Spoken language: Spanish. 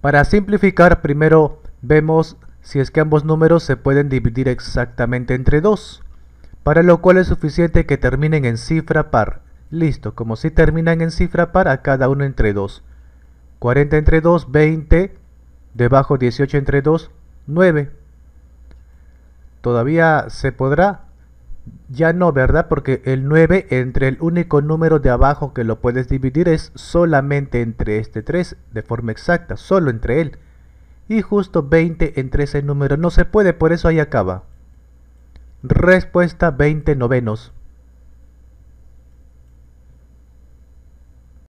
Para simplificar, primero vemos si es que ambos números se pueden dividir exactamente entre 2, para lo cual es suficiente que terminen en cifra par. Listo, como si terminan en cifra par a cada uno entre 2. 40 entre 2, 20, debajo 18 entre 2, 9. Todavía se podrá ya no, ¿verdad? Porque el 9 entre el único número de abajo que lo puedes dividir es solamente entre este 3, de forma exacta, solo entre él. Y justo 20 entre ese número no se puede, por eso ahí acaba. Respuesta 20 novenos.